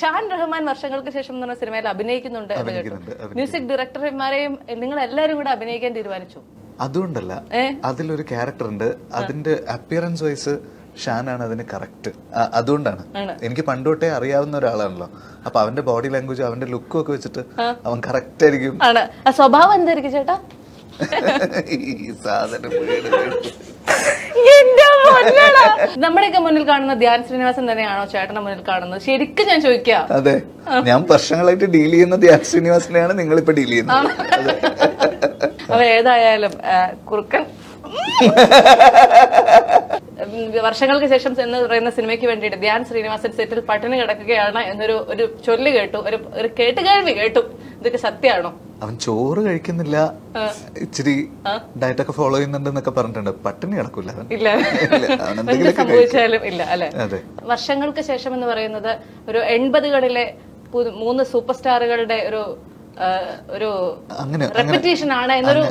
ഷാൻ റഹ്മാൻ വർഷങ്ങൾക്ക് ശേഷം എന്ന് പറഞ്ഞ സിനിമയിൽ അഭിനയിക്കുന്നുണ്ട് മ്യൂസിക് ഡയറക്ടർമാരെയും നിങ്ങൾ എല്ലാവരും കൂടെ അഭിനയിക്കാൻ തീരുമാനിച്ചു അതുകൊണ്ടല്ല അതിലൊരു ക്യാരക്ടർ ഉണ്ട് അതിന്റെ അപ്പിയറൻസ് വൈസ് ആണ് അതിന് കറക്റ്റ് അതുകൊണ്ടാണ് എനിക്ക് പണ്ടോട്ടേ അറിയാവുന്ന ഒരാളാണല്ലോ അപ്പൊ അവന്റെ ബോഡി ലാംഗ്വേജ് അവന്റെ ലുക്കും ഒക്കെ വെച്ചിട്ട് അവൻ കറക്റ്റ് ആയിരിക്കും സ്വഭാവം എന്തായിരിക്കും ചേട്ടാ ഈ സാധനം നമ്മുടെയൊക്കെ മുന്നിൽ കാണുന്ന ധ്യാൻ ശ്രീനിവാസൻ തന്നെയാണോ ചേട്ടന്റെ മുന്നിൽ കാണുന്നത് ശരിക്കും ഞാൻ ചോദിക്കാം അതെ ഞാൻ വർഷങ്ങളായിട്ട് ഡീൽ ചെയ്യുന്ന ധ്യാൻ ശ്രീനിവാസനെയാണ് നിങ്ങൾ ഇപ്പൊ ഡീൽ ചെയ്യുന്നത് അപ്പൊ ഏതായാലും കുറുക്കൻ വർഷങ്ങൾക്ക് ശേഷം എന്ന് പറയുന്ന സിനിമയ്ക്ക് വേണ്ടിയിട്ട് ധ്യാൻ ശ്രീനിവാസൻ സെറ്റിൽ പട്ടിണി കിടക്കുകയാണ് എന്നൊരു ഒരു ചൊല്ല് കേട്ടു ഒരു ഒരു കേട്ടുകേൾവി കേട്ടു ഇതൊക്കെ സത്യമാണോ അവൻ ചോറ് കഴിക്കുന്നില്ല ഇച്ചിരി ഡയറ്റ് ഒക്കെ ഫോളോ ചെയ്യുന്നുണ്ട് എന്നൊക്കെ പറഞ്ഞിട്ടുണ്ട് പട്ടിണി കിടക്കില്ല അവൻ ഇല്ല വർഷങ്ങൾക്ക് ശേഷം എന്ന് പറയുന്നത് ഒരു എൺപതുകളിലെ മൂന്ന് സൂപ്പർ സ്റ്റാറുകളുടെ ഒരു ഒരു റെപ്പിറ്റേഷൻ ആണ് എന്നൊരു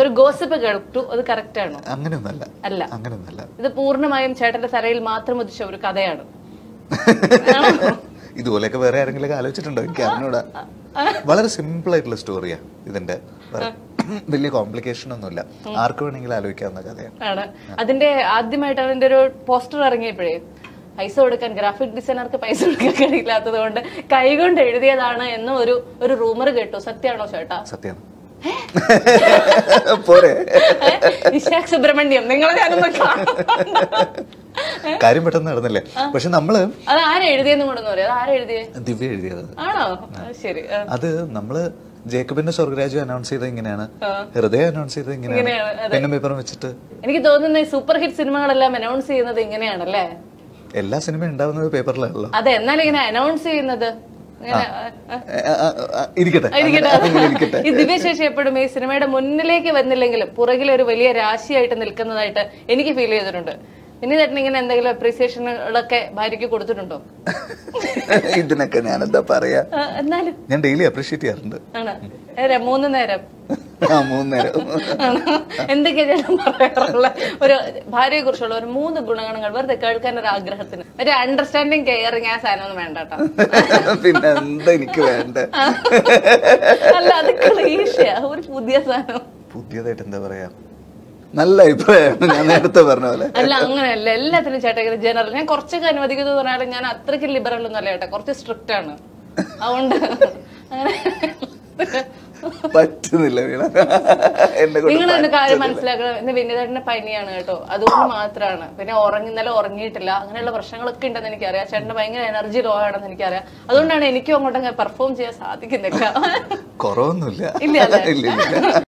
ഒരു ഗോസിപ്പ് കേട്ടു അത് കറക്റ്റ് ആണ് അങ്ങനെയൊന്നല്ല അല്ല അങ്ങനെയൊന്നല്ല ഇത് പൂർണ്ണമായും ചേട്ടന്റെ തലയിൽ മാത്രം ഉദിച്ച ഒരു കഥയാണ് ഇതുപോലെയൊക്കെ വേറെ ആരെങ്കിലും ആലോചിച്ചിട്ടുണ്ടോ എനിക്ക് അറിഞ്ഞൂടാ വളരെ സിമ്പിൾ ആയിട്ടുള്ള സ്റ്റോറിയാണ് ഇതിന്റെ വലിയ കോംപ്ലിക്കേഷൻ ഒന്നുമില്ല ആർക്ക് വേണമെങ്കിലും ആലോചിക്കാവുന്ന കഥയാണ് അതിന്റെ ആദ്യമായിട്ട് അതിന്റെ ഒരു പോസ്റ്റർ ഇറങ്ങിയപ്പോഴേ പൈസ കൊടുക്കാൻ ഗ്രാഫിക് ഡിസൈനർക്ക് പൈസ കൊടുക്കാൻ കഴിയില്ലാത്തത് കൊണ്ട് കൈകൊണ്ട് എഴുതിയതാണ് എന്നും ഒരു ഒരു റൂമർ കേട്ടു സത്യാണോ ചേട്ടാ സത്യമാണ് പോരെ ഇഷാഖ് സുബ്രഹ്മണ്യം നിങ്ങൾ ഞാനൊന്ന് കാണാം കാര്യം പെട്ടെന്ന് നടന്നില്ലേ പക്ഷെ നമ്മള് ദിവ്യ എഴുതിയത് അത് നമ്മള് ജേക്കബിന്റെ സ്വർഗരാജ്യം അനൗൺസ് ചെയ്തത് ഇങ്ങനെയാണ് ഹൃദയം അനൗൺസ് ചെയ്തത് ഇങ്ങനെയാണ് പെന്നും പേപ്പറും വെച്ചിട്ട് എനിക്ക് തോന്നുന്നത് സൂപ്പർ ഹിറ്റ് സിനിമകളെല്ലാം അനൗൺസ് ചെയ്യുന്നത് ഇങ്ങനെയാണല്ലേ എല്ലാ സിനിമയും ഉണ്ടാവുന്നത് പേപ്പറിലാണല്ലോ അതെ എന്നാലും ഇങ്ങനെ അനൗൺസ് ചെയ്യുന്നത് ഇരിക്കട്ടെ ഈ ദിവ്യശേഷി എപ്പോഴും ഈ സിനിമയുടെ മുന്നിലേക്ക് വന്നില്ലെങ്കിലും പുറകിലൊരു വലിയ രാശിയായിട്ട് നിൽക്കുന്നതായിട്ട് എനിക്ക് ഫീൽ ചെയ്തിട്ടുണ്ട് ഇനി ചേട്ടൻ ഇങ്ങനെ എന്തെങ്കിലും അപ്രീസിയേഷനുകളൊക്കെ ഭാര്യയ്ക്ക് കൊടുത്തിട്ടുണ്ടോ ഇതിനൊക്കെ ഞാൻ എന്താ പറയാ എന്നാലും ഞാൻ ഡെയിലി അപ്രീഷിയേറ്റ് ചെയ്യാറുണ്ട് മൂന്ന് നേരം മൂന്ന് നേരം എന്തൊക്കെയാ ചേട്ടൻ ഒരു ഭാര്യയെ കുറിച്ചുള്ള ഒരു മൂന്ന് ഗുണഗണങ്ങൾ വെറുതെ കേൾക്കാൻ ഒരു ആഗ്രഹത്തിന് ഒരു അണ്ടർസ്റ്റാൻഡിങ് കെയറിങ് ആ സാധനം ഒന്നും വേണ്ട പിന്നെ എന്താ എനിക്ക് വേണ്ട അല്ല അത് ക്ലീഷ്യ ഒരു പുതിയ സാധനം പുതിയതായിട്ട് എന്താ പറയാ നല്ല അഭിപ്രായമാണ് ഞാൻ നേരത്തെ പറഞ്ഞ പോലെ അല്ല അങ്ങനെയല്ല എല്ലാത്തിനും ചേട്ടാ ജനറൽ ഞാൻ കുറച്ചൊക്കെ അനുവദിക്കുന്നത് പറഞ്ഞാലും ഞാൻ അത്രയ്ക്ക് ലിബറൽ ഒന്നും അല്ല ചേട്ടാ കുറച്ച് സ്ട്രിക്റ്റ് ആണ് അതുകൊണ്ട് അങ്ങനെ പറ്റുന്നില്ല വീണ നിങ്ങൾ ഒരു കാര്യം മനസ്സിലാക്കണം ഇന്ന് വിനീതേട്ടന്റെ പനിയാണ് കേട്ടോ അതുകൊണ്ട് മാത്രമാണ് പിന്നെ ഉറങ്ങി ഉറങ്ങിയിട്ടില്ല അങ്ങനെയുള്ള പ്രശ്നങ്ങളൊക്കെ ഉണ്ടെന്ന് എനിക്കറിയാം ചേട്ടന്റെ ഭയങ്കര എനർജി ലോ ആണെന്ന് എനിക്കറിയാം അതുകൊണ്ടാണ് എനിക്കും അങ്ങോട്ടങ്ങ് പെർഫോം ചെയ്യാൻ സാധിക്കുന്നില്ല കുറവൊന്നുമില്ല ഇല്ല